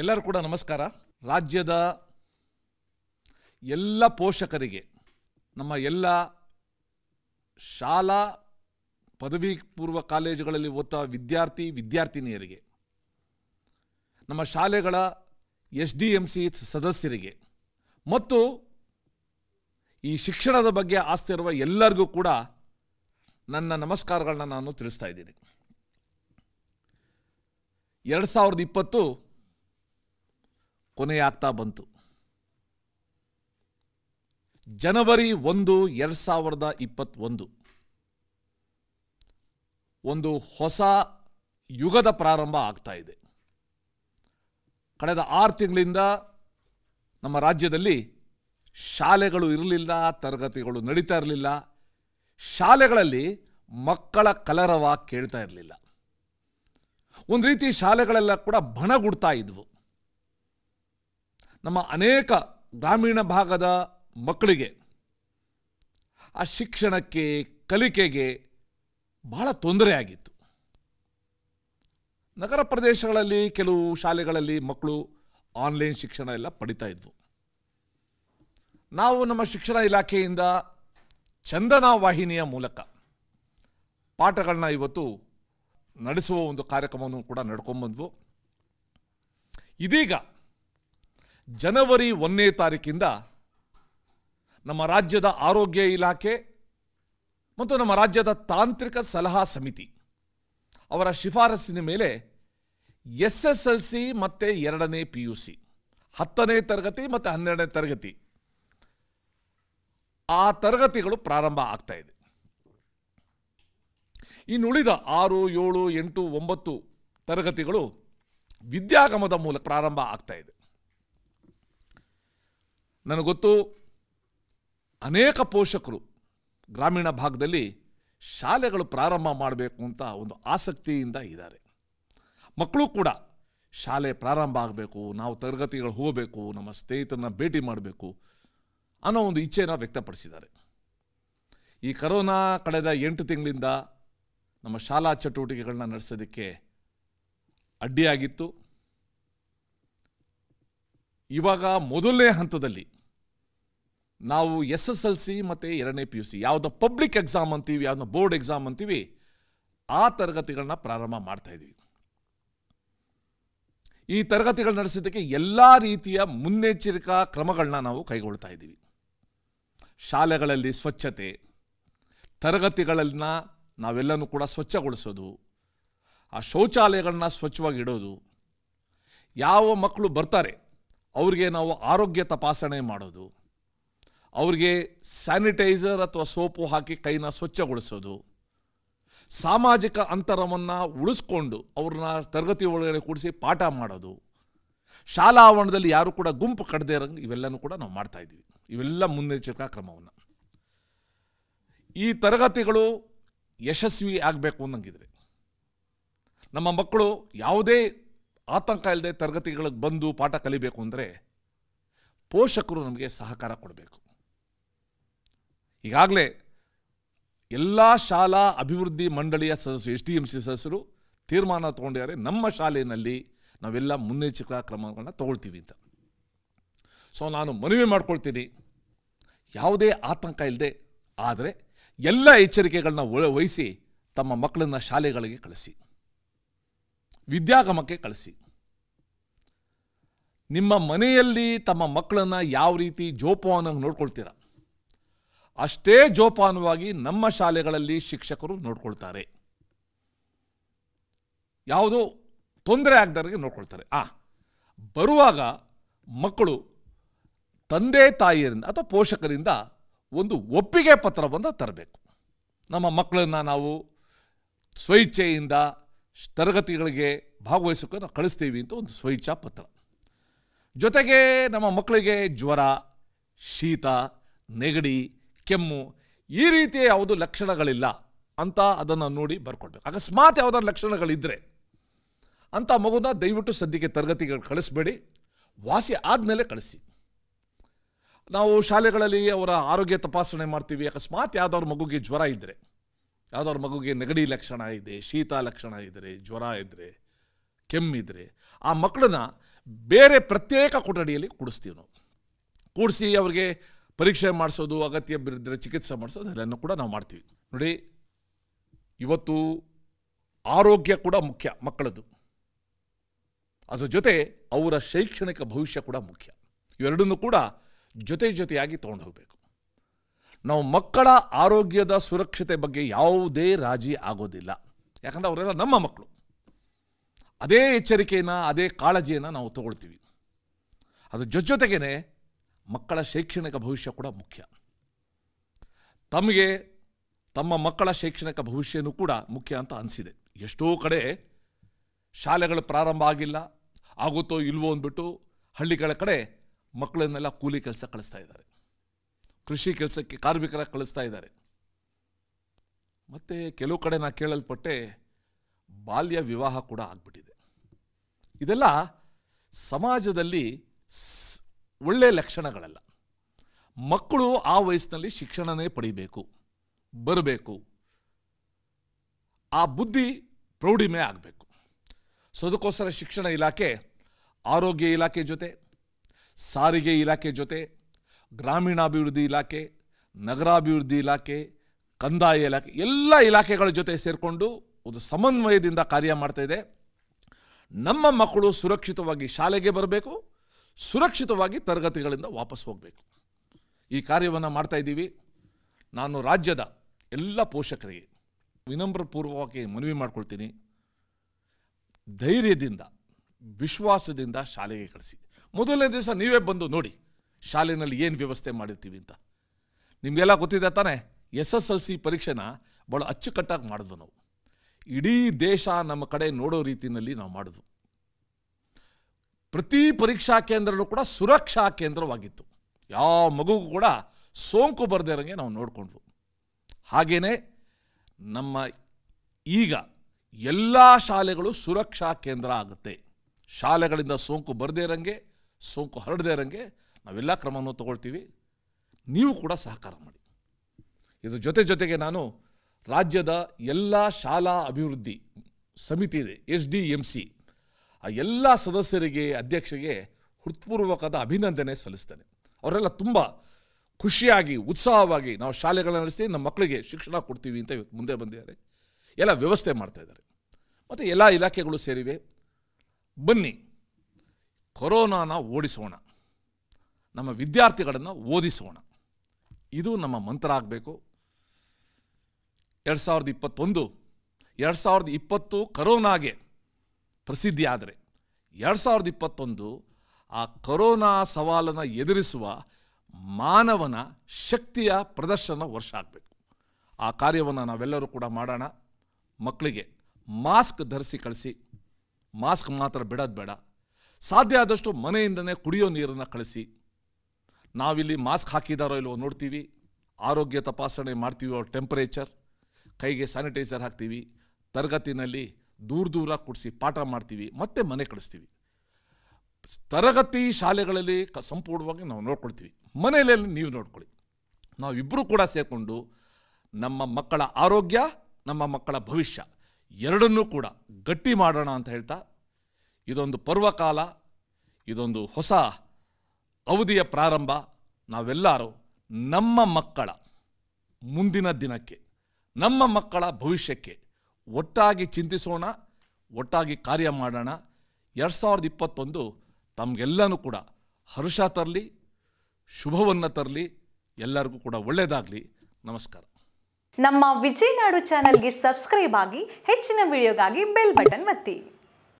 ಎಲ್ಲರೂ ಕೂಡ ನಮಸ್ಕಾರ ರಾಜ್ಯದ ಎಲ್ಲ ಪೋಷಕರಿಗೆ ನಮ್ಮ ಎಲ್ಲ ಶಾಲಾ ಪದವಿ ಪೂರ್ವ ಕಾಲೇಜುಗಳಲ್ಲಿ ಓದ್ತಾ ವಿದ್ಯಾರ್ಥಿ ವಿದ್ಯಾರ್ಥಿನಿಯರಿಗೆ ನಮ್ಮ ಶಾಲೆಗಳ ಎಸ್ ಡಿ ಎಂ ಸಿ ಸದಸ್ಯರಿಗೆ ಮತ್ತು ಈ ಶಿಕ್ಷಣದ ಬಗ್ಗೆ ಆಸ್ತಿ ಇರುವ ಎಲ್ಲರಿಗೂ ಕೂಡ ನನ್ನ ನಮಸ್ಕಾರಗಳನ್ನ ನಾನು ತಿಳಿಸ್ತಾ ಇದ್ದೀನಿ ಎರಡು ಸಾವಿರದ ಇಪ್ಪತ್ತು ಕೊನೆಯಾಗ್ತಾ ಬಂತು ಜನವರಿ ಒಂದು ಎರಡು ಸಾವಿರದ ಇಪ್ಪತ್ತೊಂದು ಒಂದು ಹೊಸ ಯುಗದ ಪ್ರಾರಂಭ ಆಗ್ತಾ ಇದೆ ಕಳೆದ ಆರು ತಿಂಗಳಿಂದ ನಮ್ಮ ರಾಜ್ಯದಲ್ಲಿ ಶಾಲೆಗಳು ಇರಲಿಲ್ಲ ತರಗತಿಗಳು ನಡೀತಾ ಇರಲಿಲ್ಲ ಶಾಲೆಗಳಲ್ಲಿ ಮಕ್ಕಳ ಕಲರವ ಕೇಳ್ತಾ ಇರಲಿಲ್ಲ ಒಂದು ರೀತಿ ಶಾಲೆಗಳೆಲ್ಲ ಕೂಡ ಬಣಗುಡ್ತಾ ಇದ್ವು ನಮ್ಮ ಅನೇಕ ಗ್ರಾಮೀಣ ಭಾಗದ ಮಕ್ಕಳಿಗೆ ಆ ಶಿಕ್ಷಣಕ್ಕೆ ಕಲಿಕೆಗೆ ಬಹಳ ತೊಂದರೆಯಾಗಿತ್ತು ನಗರ ಪ್ರದೇಶಗಳಲ್ಲಿ ಕೆಲವು ಶಾಲೆಗಳಲ್ಲಿ ಮಕ್ಕಳು ಆನ್ಲೈನ್ ಶಿಕ್ಷಣ ಎಲ್ಲ ಪಡಿತಾ ಇದ್ವು ನಾವು ನಮ್ಮ ಶಿಕ್ಷಣ ಇಲಾಖೆಯಿಂದ ಚಂದನ ವಾಹಿನಿಯ ಮೂಲಕ ಪಾಠಗಳನ್ನ ಇವತ್ತು ನಡೆಸುವ ಒಂದು ಕಾರ್ಯಕ್ರಮವನ್ನು ಕೂಡ ನಡ್ಕೊಂಬಂದ್ವು ಇದೀಗ ಜನವರಿ ಒಂದನೇ ತಾರೀಕಿಂದ ನಮ್ಮ ರಾಜ್ಯದ ಆರೋಗ್ಯ ಇಲಾಖೆ ಮತ್ತು ನಮ್ಮ ರಾಜ್ಯದ ತಾಂತ್ರಿಕ ಸಲಹಾ ಸಮಿತಿ ಅವರ ಶಿಫಾರಸ್ಸಿನ ಮೇಲೆ ಎಸ್ ಎಸ್ ಎಲ್ ಸಿ ಮತ್ತು ಎರಡನೇ ಪಿ ಯು ಸಿ ಹತ್ತನೇ ತರಗತಿ ಮತ್ತು ಹನ್ನೆರಡನೇ ತರಗತಿ ಆ ತರಗತಿಗಳು ಪ್ರಾರಂಭ ಆಗ್ತಾ ಇದೆ ಇನ್ನುಳಿದ ಆರು ಏಳು ಎಂಟು ಒಂಬತ್ತು ತರಗತಿಗಳು ವಿದ್ಯಾಗಮದ ಮೂಲಕ ಪ್ರಾರಂಭ ಆಗ್ತಾ ಇದೆ ನನಗೆ ಗೊತ್ತು ಅನೇಕ ಪೋಷಕರು ಗ್ರಾಮೀಣ ಭಾಗದಲ್ಲಿ ಶಾಲೆಗಳು ಪ್ರಾರಂಭ ಮಾಡಬೇಕು ಅಂತ ಒಂದು ಆಸಕ್ತಿಯಿಂದ ಇದ್ದಾರೆ ಮಕ್ಕಳು ಕೂಡ ಶಾಲೆ ಪ್ರಾರಂಭ ಆಗಬೇಕು ನಾವು ತರಗತಿಗಳು ಹೋಗಬೇಕು ನಮ್ಮ ಸ್ನೇಹಿತರನ್ನ ಭೇಟಿ ಮಾಡಬೇಕು ಅನ್ನೋ ಒಂದು ಇಚ್ಛೆನ ವ್ಯಕ್ತಪಡಿಸಿದ್ದಾರೆ ಈ ಕರೋನಾ ಕಳೆದ ಎಂಟು ತಿಂಗಳಿಂದ ನಮ್ಮ ಶಾಲಾ ಚಟುವಟಿಕೆಗಳನ್ನ ನಡೆಸೋದಕ್ಕೆ ಅಡ್ಡಿಯಾಗಿತ್ತು ಇವಾಗ ಮೊದಲನೇ ಹಂತದಲ್ಲಿ ನಾವು ಎಸ್ ಎಸ್ ಎಲ್ ಸಿ ಮತ್ತು ಎರಡನೇ ಪಿ ಯು ಸಿ ಯಾವುದೋ ಪಬ್ಲಿಕ್ ಎಕ್ಸಾಮ್ ಅಂತೀವಿ ಯಾವುದೋ ಬೋರ್ಡ್ ಎಕ್ಸಾಮ್ ಅಂತೀವಿ ಆ ತರಗತಿಗಳನ್ನ ಪ್ರಾರಂಭ ಮಾಡ್ತಾ ಇದ್ದೀವಿ ಈ ತರಗತಿಗಳು ನಡೆಸಿದ್ದಕ್ಕೆ ಎಲ್ಲ ರೀತಿಯ ಮುನ್ನೆಚ್ಚರಿಕಾ ಕ್ರಮಗಳನ್ನ ನಾವು ಕೈಗೊಳ್ತಾ ಇದ್ದೀವಿ ಶಾಲೆಗಳಲ್ಲಿ ಸ್ವಚ್ಛತೆ ತರಗತಿಗಳನ್ನ ನಾವೆಲ್ಲನೂ ಕೂಡ ಸ್ವಚ್ಛಗೊಳಿಸೋದು ಆ ಶೌಚಾಲಯಗಳನ್ನ ಸ್ವಚ್ಛವಾಗಿ ಇಡೋದು ಯಾವ ಮಕ್ಕಳು ಬರ್ತಾರೆ ಅವರಿಗೆ ನಾವು ಆರೋಗ್ಯ ತಪಾಸಣೆ ಮಾಡೋದು ಅವ್ರಿಗೆ ಸ್ಯಾನಿಟೈಸರ್ ಅಥವಾ ಸೋಪು ಹಾಕಿ ಕೈನ ಸ್ವಚ್ಛಗೊಳಿಸೋದು ಸಾಮಾಜಿಕ ಅಂತರವನ್ನು ಉಳಿಸ್ಕೊಂಡು ಅವ್ರನ್ನ ತರಗತಿ ಒಳಗಡೆ ಕೂಡಿಸಿ ಪಾಠ ಮಾಡೋದು ಆವರಣದಲ್ಲಿ ಯಾರು ಕೂಡ ಗುಂಪು ಕಡದೇ ಇರಂಗೆ ಇವೆಲ್ಲನೂ ಕೂಡ ನಾವು ಮಾಡ್ತಾ ಇದ್ದೀವಿ ಇವೆಲ್ಲ ಮುನ್ನೆಚ್ಚರಿಕಾ ಕ್ರಮವನ್ನು ಈ ತರಗತಿಗಳು ಯಶಸ್ವಿ ಆಗಬೇಕು ಅನ್ನಂಗಿದ್ರೆ ನಮ್ಮ ಮಕ್ಕಳು ಯಾವುದೇ ಆತಂಕ ಇಲ್ಲದೆ ತರಗತಿಗಳಿಗೆ ಬಂದು ಪಾಠ ಕಲಿಬೇಕು ಅಂದರೆ ಪೋಷಕರು ನಮಗೆ ಸಹಕಾರ ಕೊಡಬೇಕು ಈಗಾಗಲೇ ಎಲ್ಲ ಶಾಲಾ ಅಭಿವೃದ್ಧಿ ಮಂಡಳಿಯ ಸದಸ್ಯರು ಎಸ್ ಡಿ ಎಂ ಸಿ ಸದಸ್ಯರು ತೀರ್ಮಾನ ತೊಗೊಂಡಿದ್ದಾರೆ ನಮ್ಮ ಶಾಲೆಯಲ್ಲಿ ನಾವೆಲ್ಲ ಮುನ್ನೆಚ್ಚರಿಕಾ ಕ್ರಮಗಳನ್ನ ತಗೊಳ್ತೀವಿ ಅಂತ ಸೊ ನಾನು ಮನವಿ ಮಾಡ್ಕೊಳ್ತೀನಿ ಯಾವುದೇ ಆತಂಕ ಇಲ್ಲದೆ ಆದರೆ ಎಲ್ಲ ಎಚ್ಚರಿಕೆಗಳನ್ನ ವಹಿಸಿ ತಮ್ಮ ಮಕ್ಕಳನ್ನ ಶಾಲೆಗಳಿಗೆ ಕಳಿಸಿ ವಿದ್ಯಾಗಮಕ್ಕೆ ಕಳಿಸಿ ನಿಮ್ಮ ಮನೆಯಲ್ಲಿ ತಮ್ಮ ಮಕ್ಕಳನ್ನು ಯಾವ ರೀತಿ ಜೋಪಾನಾಗಿ ನೋಡ್ಕೊಳ್ತೀರಾ ಅಷ್ಟೇ ಜೋಪಾನವಾಗಿ ನಮ್ಮ ಶಾಲೆಗಳಲ್ಲಿ ಶಿಕ್ಷಕರು ನೋಡ್ಕೊಳ್ತಾರೆ ಯಾವುದೋ ತೊಂದರೆ ಆಗದವರಿಗೆ ನೋಡ್ಕೊಳ್ತಾರೆ ಆ ಬರುವಾಗ ಮಕ್ಕಳು ತಂದೆ ತಾಯಿಯರಿಂದ ಅಥವಾ ಪೋಷಕರಿಂದ ಒಂದು ಒಪ್ಪಿಗೆ ಪತ್ರವನ್ನು ತರಬೇಕು ನಮ್ಮ ಮಕ್ಕಳನ್ನು ನಾವು ಸ್ವೇಚ್ಛೆಯಿಂದ ತರಗತಿಗಳಿಗೆ ಭಾಗವಹಿಸೋಕೆ ನಾವು ಕಳಿಸ್ತೀವಿ ಅಂತ ಒಂದು ಸ್ವೇಚ್ಛಾ ಪತ್ರ ಜೊತೆಗೆ ನಮ್ಮ ಮಕ್ಕಳಿಗೆ ಜ್ವರ ಶೀತ ನೆಗಡಿ ಕೆಮ್ಮು ಈ ರೀತಿಯ ಯಾವುದು ಲಕ್ಷಣಗಳಿಲ್ಲ ಅಂತ ಅದನ್ನು ನೋಡಿ ಬರ್ಕೊಡ್ಬೇಕು ಅಕಸ್ಮಾತ್ ಯಾವುದಾದ್ರು ಲಕ್ಷಣಗಳಿದ್ದರೆ ಅಂಥ ಮಗುನ ದಯವಿಟ್ಟು ಸದ್ಯಕ್ಕೆ ತರಗತಿಗಳು ಕಳಿಸ್ಬೇಡಿ ವಾಸಿ ಆದಮೇಲೆ ಕಳಿಸಿ ನಾವು ಶಾಲೆಗಳಲ್ಲಿ ಅವರ ಆರೋಗ್ಯ ತಪಾಸಣೆ ಮಾಡ್ತೀವಿ ಅಕಸ್ಮಾತ್ ಯಾವುದಾದ್ರು ಮಗುಗೆ ಜ್ವರ ಇದ್ದರೆ ಯಾವುದಾದ್ರು ಮಗುಗೆ ನೆಗಡಿ ಲಕ್ಷಣ ಇದೆ ಶೀತ ಲಕ್ಷಣ ಇದ್ದರೆ ಜ್ವರ ಇದ್ದರೆ ಕೆಮ್ಮಿದ್ರೆ ಆ ಮಕ್ಕಳನ್ನ ಬೇರೆ ಪ್ರತ್ಯೇಕ ಕೊಠಡಿಯಲ್ಲಿ ಕೂಡಿಸ್ತೀವಿ ನಾವು ಕೂಡಿಸಿ ಅವರಿಗೆ ಪರೀಕ್ಷೆ ಮಾಡಿಸೋದು ಅಗತ್ಯ ಬಿದ್ದರೆ ಚಿಕಿತ್ಸೆ ಮಾಡಿಸೋದು ಅದೆಲ್ಲನೂ ಕೂಡ ನಾವು ಮಾಡ್ತೀವಿ ನೋಡಿ ಇವತ್ತು ಆರೋಗ್ಯ ಕೂಡ ಮುಖ್ಯ ಮಕ್ಕಳದ್ದು ಅದ್ರ ಜೊತೆ ಅವರ ಶೈಕ್ಷಣಿಕ ಭವಿಷ್ಯ ಕೂಡ ಮುಖ್ಯ ಇವೆರಡನ್ನೂ ಕೂಡ ಜೊತೆ ಜೊತೆಯಾಗಿ ತೊಗೊಂಡು ಹೋಗಬೇಕು ನಾವು ಮಕ್ಕಳ ಆರೋಗ್ಯದ ಸುರಕ್ಷತೆ ಬಗ್ಗೆ ಯಾವುದೇ ರಾಜಿ ಆಗೋದಿಲ್ಲ ಯಾಕಂದರೆ ಅವರೆಲ್ಲ ನಮ್ಮ ಮಕ್ಕಳು ಅದೇ ಎಚ್ಚರಿಕೆಯನ್ನು ಅದೇ ಕಾಳಜಿಯನ್ನು ನಾವು ತೊಗೊಳ್ತೀವಿ ಅದ್ರ ಜೊತೆಗೇ ಮಕ್ಕಳ ಶೈಕ್ಷಣಿಕ ಭವಿಷ್ಯ ಕೂಡ ಮುಖ್ಯ ತಮಗೆ ತಮ್ಮ ಮಕ್ಕಳ ಶೈಕ್ಷಣಿಕ ಭವಿಷ್ಯನೂ ಕೂಡ ಮುಖ್ಯ ಅಂತ ಅನಿಸಿದೆ ಎಷ್ಟೋ ಕಡೆ ಶಾಲೆಗಳು ಪ್ರಾರಂಭ ಆಗಿಲ್ಲ ಆಗುತ್ತೋ ಇಲ್ವೋ ಅಂದ್ಬಿಟ್ಟು ಹಳ್ಳಿಗಳ ಕಡೆ ಮಕ್ಕಳನ್ನೆಲ್ಲ ಕೂಲಿ ಕೆಲಸ ಕಳಿಸ್ತಾ ಇದ್ದಾರೆ ಕೃಷಿ ಕೆಲಸಕ್ಕೆ ಕಾರ್ಮಿಕರ ಕಳಿಸ್ತಾ ಇದ್ದಾರೆ ಮತ್ತು ಕೆಲವು ಕಡೆ ನಾನು ಕೇಳಲ್ಪಟ್ಟೆ ಬಾಲ್ಯ ವಿವಾಹ ಕೂಡ ಆಗ್ಬಿಟ್ಟಿದೆ ಇದೆಲ್ಲ ಸಮಾಜದಲ್ಲಿ ಒಳ್ಳೆಯ ಲಕ್ಷಣಗಳಲ್ಲ ಮಕ್ಕಳು ಆ ವಯಸ್ಸಿನಲ್ಲಿ ಶಿಕ್ಷಣನೇ ಪಡಿಬೇಕು ಬರಬೇಕು ಆ ಬುದ್ಧಿ ಪ್ರೌಢಿಮೆ ಆಗಬೇಕು ಸೊ ಅದಕ್ಕೋಸ್ಕರ ಶಿಕ್ಷಣ ಇಲಾಖೆ ಆರೋಗ್ಯ ಇಲಾಖೆ ಜೊತೆ ಸಾರಿಗೆ ಇಲಾಖೆ ಜೊತೆ ಗ್ರಾಮೀಣಾಭಿವೃದ್ಧಿ ಇಲಾಖೆ ನಗರಾಭಿವೃದ್ಧಿ ಇಲಾಖೆ ಕಂದಾಯ ಇಲಾಖೆ ಎಲ್ಲ ಇಲಾಖೆಗಳ ಜೊತೆ ಸೇರಿಕೊಂಡು ಒಂದು ಸಮನ್ವಯದಿಂದ ಕಾರ್ಯ ಮಾಡ್ತಾ ಇದೆ ನಮ್ಮ ಮಕ್ಕಳು ಸುರಕ್ಷಿತವಾಗಿ ಶಾಲೆಗೆ ಬರಬೇಕು ಸುರಕ್ಷಿತವಾಗಿ ತರಗತಿಗಳಿಂದ ವಾಪಸ್ ಹೋಗಬೇಕು ಈ ಕಾರ್ಯವನ್ನು ಮಾಡ್ತಾ ಇದ್ದೀವಿ ನಾನು ರಾಜ್ಯದ ಎಲ್ಲ ಪೋಷಕರಿಗೆ ವಿನಮ್ರಪೂರ್ವಕವಾಗಿ ಮನವಿ ಮಾಡ್ಕೊಳ್ತೀನಿ ಧೈರ್ಯದಿಂದ ವಿಶ್ವಾಸದಿಂದ ಶಾಲೆಗೆ ಕಳಿಸಿ ಮೊದಲನೇ ದಿವಸ ನೀವೇ ಬಂದು ನೋಡಿ ಶಾಲೆಯಲ್ಲಿ ಏನು ವ್ಯವಸ್ಥೆ ಮಾಡಿರ್ತೀವಿ ಅಂತ ನಿಮಗೆಲ್ಲ ಗೊತ್ತಿದೆ ತಾನೇ ಎಸ್ ಎಸ್ ಎಲ್ ಸಿ ಪರೀಕ್ಷೆನ ಭಾಳ ಅಚ್ಚುಕಟ್ಟಾಗಿ ಮಾಡಿದ್ವು ನಾವು ಇಡೀ ದೇಶ ನಮ್ಮ ಕಡೆ ನೋಡೋ ರೀತಿಯಲ್ಲಿ ನಾವು ಮಾಡಿದ್ವು ಪ್ರತಿ ಪರೀಕ್ಷಾ ಕೇಂದ್ರನೂ ಕೂಡ ಸುರಕ್ಷಾ ಕೇಂದ್ರವಾಗಿತ್ತು ಯಾವ ಮಗುಗೂ ಕೂಡ ಸೋಂಕು ಬರದೇ ಇರೋಂಗೆ ನಾವು ನೋಡಿಕೊಂಡ್ವು ಹಾಗೆಯೇ ನಮ್ಮ ಈಗ ಎಲ್ಲ ಶಾಲೆಗಳು ಸುರಕ್ಷಾ ಕೇಂದ್ರ ಆಗುತ್ತೆ ಶಾಲೆಗಳಿಂದ ಸೋಂಕು ಬರದೇ ಇರಂಗೆ ಸೋಂಕು ಹರಡದೇ ಇರಂಗೆ ನಾವೆಲ್ಲ ಕ್ರಮವನ್ನು ತಗೊಳ್ತೀವಿ ನೀವು ಕೂಡ ಸಹಕಾರ ಮಾಡಿ ಇದ್ರ ಜೊತೆ ಜೊತೆಗೆ ನಾನು ರಾಜ್ಯದ ಎಲ್ಲ ಶಾಲಾ ಅಭಿವೃದ್ಧಿ ಸಮಿತಿ ಇದೆ ಎಸ್ ಡಿ ಎಮ್ ಸಿ ಆ ಎಲ್ಲ ಸದಸ್ಯರಿಗೆ ಅಧ್ಯಕ್ಷರಿಗೆ ಹೃತ್ಪೂರ್ವಕದ ಅಭಿನಂದನೆ ಸಲ್ಲಿಸ್ತೇನೆ ಅವರೆಲ್ಲ ತುಂಬ ಖುಷಿಯಾಗಿ ಉತ್ಸಾಹವಾಗಿ ನಾವು ಶಾಲೆಗಳನ್ನ ನಡೆಸಿ ನಮ್ಮ ಮಕ್ಕಳಿಗೆ ಶಿಕ್ಷಣ ಕೊಡ್ತೀವಿ ಅಂತ ಇವತ್ತು ಮುಂದೆ ಬಂದಿದ್ದಾರೆ ಎಲ್ಲ ವ್ಯವಸ್ಥೆ ಮಾಡ್ತಾಯಿದ್ದಾರೆ ಮತ್ತು ಎಲ್ಲ ಇಲಾಖೆಗಳು ಸೇರಿವೆ ಬನ್ನಿ ಕೊರೋನಾನ ಓಡಿಸೋಣ ನಮ್ಮ ವಿದ್ಯಾರ್ಥಿಗಳನ್ನು ಓದಿಸೋಣ ಇದು ನಮ್ಮ ಮಂತ್ರ ಆಗಬೇಕು ಎರಡು ಸಾವಿರದ ಇಪ್ಪತ್ತೊಂದು ಎರಡು ಸಾವಿರದ ಇಪ್ಪತ್ತು ಕರೋನಾಗೆ ಪ್ರಸಿದ್ಧಿಯಾದರೆ ಎರಡು ಸಾವಿರದ ಇಪ್ಪತ್ತೊಂದು ಆ ಕೊರೋನಾ ಸವಾಲನ್ನು ಎದುರಿಸುವ ಮಾನವನ ಶಕ್ತಿಯ ಪ್ರದರ್ಶನ ವರ್ಷ ಆಗಬೇಕು ಆ ಕಾರ್ಯವನ್ನು ನಾವೆಲ್ಲರೂ ಕೂಡ ಮಾಡೋಣ ಮಕ್ಕಳಿಗೆ ಮಾಸ್ಕ್ ಧರಿಸಿ ಕಳಿಸಿ ಮಾಸ್ಕ್ ಮಾತ್ರ ಬಿಡೋದು ಬೇಡ ಸಾಧ್ಯ ಆದಷ್ಟು ಮನೆಯಿಂದನೇ ಕುಡಿಯೋ ನೀರನ್ನು ಕಳಿಸಿ ನಾವಿಲ್ಲಿ ಮಾಸ್ಕ್ ಹಾಕಿದಾರೋ ಇಲ್ಲವೋ ನೋಡ್ತೀವಿ ಆರೋಗ್ಯ ತಪಾಸಣೆ ಮಾಡ್ತೀವೋ ಟೆಂಪರೇಚರ್ ಕೈಗೆ ಸ್ಯಾನಿಟೈಸರ್ ಹಾಕ್ತೀವಿ ತರಗತಿನಲ್ಲಿ ದೂರ ದೂರ ಕೊಡಿಸಿ ಪಾಠ ಮಾಡ್ತೀವಿ ಮತ್ತೆ ಮನೆ ಕಳಿಸ್ತೀವಿ ತರಗತಿ ಶಾಲೆಗಳಲ್ಲಿ ಕ ಸಂಪೂರ್ಣವಾಗಿ ನಾವು ನೋಡ್ಕೊಳ್ತೀವಿ ಮನೆಯಲ್ಲಿ ನೀವು ನೋಡ್ಕೊಳ್ಳಿ ನಾವಿಬ್ಬರೂ ಕೂಡ ಸೇರಿಕೊಂಡು ನಮ್ಮ ಮಕ್ಕಳ ಆರೋಗ್ಯ ನಮ್ಮ ಮಕ್ಕಳ ಭವಿಷ್ಯ ಎರಡನ್ನೂ ಕೂಡ ಗಟ್ಟಿ ಮಾಡೋಣ ಅಂತ ಹೇಳ್ತಾ ಇದೊಂದು ಪರ್ವಕಾಲ ಇದೊಂದು ಹೊಸ ಅವಧಿಯ ಪ್ರಾರಂಭ ನಾವೆಲ್ಲರೂ ನಮ್ಮ ಮಕ್ಕಳ ಮುಂದಿನ ದಿನಕ್ಕೆ ನಮ್ಮ ಮಕ್ಕಳ ಭವಿಷ್ಯಕ್ಕೆ ಒಟ್ಟಾಗಿ ಚಿಂತಿಸೋಣ ಒಟ್ಟಾಗಿ ಕಾರ್ಯ ಮಾಡೋಣ ಎರಡು ಸಾವಿರದ ಇಪ್ಪತ್ತೊಂದು ತಮಗೆಲ್ಲನೂ ಕೂಡ ಹರ್ಷ ತರಲಿ ಶುಭವನ್ನು ತರಲಿ ಎಲ್ಲರಿಗೂ ಕೂಡ ಒಳ್ಳೆಯದಾಗಲಿ ನಮಸ್ಕಾರ ನಮ್ಮ ವಿಜಯನಾಡು ಚಾನಲ್ಗೆ ಸಬ್ಸ್ಕ್ರೈಬ್ ಆಗಿ ಹೆಚ್ಚಿನ ವಿಡಿಯೋಗಾಗಿ ಬೆಲ್ ಬಟನ್ ಒತ್ತಿ